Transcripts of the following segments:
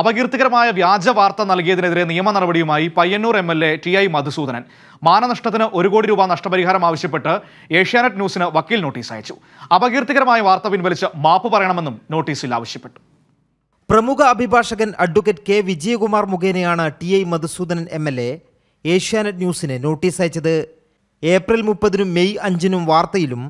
അപകീർത്തികരമായ വ്യാജ വാർത്ത നൽകിയതിനെതിരെ നിയമ നടപടിയുമായി Payyanur M L A T I Madhusoodanan മാനനഷ്ടത്തിന് ഒരു കോടി രൂപ നഷ്ടപരിഹാരം ആവശ്യപ്പെട്ട് ഏഷ്യാനെറ്റ് ന്യൂസിന് വക്കീൽ നോട്ടീസ് അയച്ചു അപകീർത്തികരമായ വാർത്ത പിൻവലിച്ച് മാപ്പ് പറയണമെന്നും നോട്ടീസിൽ ആവശ്യപ്പെട്ടു പ്രമുഖ അഭിഭാഷകൻ അഡ്വക്കേറ്റ് കെ വിജയകുമാർ മുഖേനയാണ് T I Madhusoodanan M L A Asianet ന്യൂസിന് നോട്ടീസ് അയച്ചത് ഏപ്രിൽ മുപ്പതിനും മെയ് അഞ്ചിനും വാർത്തയിലും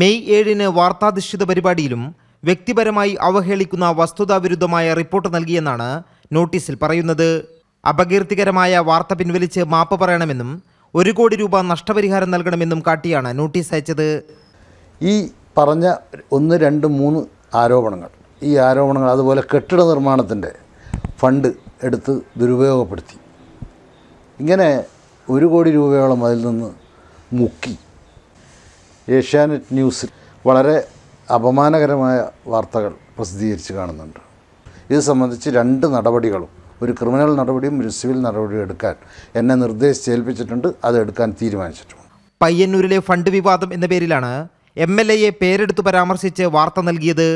മെയ് ഏഴിന് വാർത്താധിഷ്ഠിത പരിപാടിയിലും വ്യക്തിപരമായി അവഹേളിക്കുന്ന വസ്തുതാവിരുദ്ധമായ റിപ്പോർട്ട് നൽകിയെന്നാണ് നോട്ടീസിൽ പറയുന്നത് അപകീർത്തികരമായ വാർത്ത പിൻവലിച്ച് മാപ്പ് പറയണമെന്നും ഒരു കോടി രൂപ നഷ്ടപരിഹാരം നൽകണമെന്നും കാട്ടിയാണ് നോട്ടീസ് അയച്ചത് ഈ പറഞ്ഞ ഒന്ന് രണ്ട് മൂന്ന് ആരോപണങ്ങൾ ഈ ആരോപണങ്ങൾ അതുപോലെ കെട്ടിട നിർമ്മാണത്തിൻ്റെ ഫണ്ട് എടുത്ത് ദുരുപയോഗപ്പെടുത്തി ഇങ്ങനെ ഒരു കോടി രൂപയോളം അതിൽ നിന്ന് മുക്കി ഏഷ്യാനെറ്റ് ന്യൂസിൽ വളരെ അപമാനകരമായ വാർത്തകൾ പ്രസിദ്ധീകരിച്ച് കാണുന്നുണ്ട് ഇത് സംബന്ധിച്ച് രണ്ട് നടപടികളും ഒരു ക്രിമിനൽ നടപടിയും ഒരു സിവിൽ നടപടിയും എടുക്കാൻ എന്നെ നിർദ്ദേശിച്ച് ഏൽപ്പിച്ചിട്ടുണ്ട് അത് എടുക്കാൻ തീരുമാനിച്ചിട്ടുണ്ട് പയ്യന്നൂരിലെ ഫണ്ട് വിവാദം എന്ന പേരിലാണ് എം എൽ എയെ പേരെടുത്ത് പരാമർശിച്ച് വാർത്ത നൽകിയത്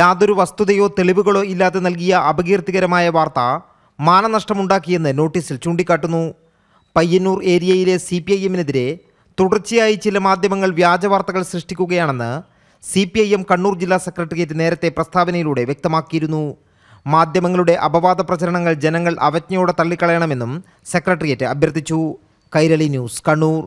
യാതൊരു വസ്തുതയോ തെളിവുകളോ ഇല്ലാതെ നൽകിയ അപകീർത്തികരമായ വാർത്ത മാനനഷ്ടമുണ്ടാക്കിയെന്ന് നോട്ടീസിൽ ചൂണ്ടിക്കാട്ടുന്നു പയ്യന്നൂർ ഏരിയയിലെ സി പി ഐ എമ്മിനെതിരെ തുടർച്ചയായി ചില മാധ്യമങ്ങൾ വ്യാജവാർത്തകൾ സൃഷ്ടിക്കുകയാണെന്ന് C P I M Kannur ജില്ലാ സെക്രട്ടേറിയറ്റ് നേരത്തെ പ്രസ്താവനയിലൂടെ വ്യക്തമാക്കിയിരുന്നു മാധ്യമങ്ങളുടെ അപവാദ പ്രചരണങ്ങൾ ജനങ്ങൾ അവജ്ഞയോടെ തള്ളിക്കളയണമെന്നും സെക്രട്ടേറിയറ്റ് അഭ്യർത്ഥിച്ചു കൈരളി ന്യൂസ് കണ്ണൂർ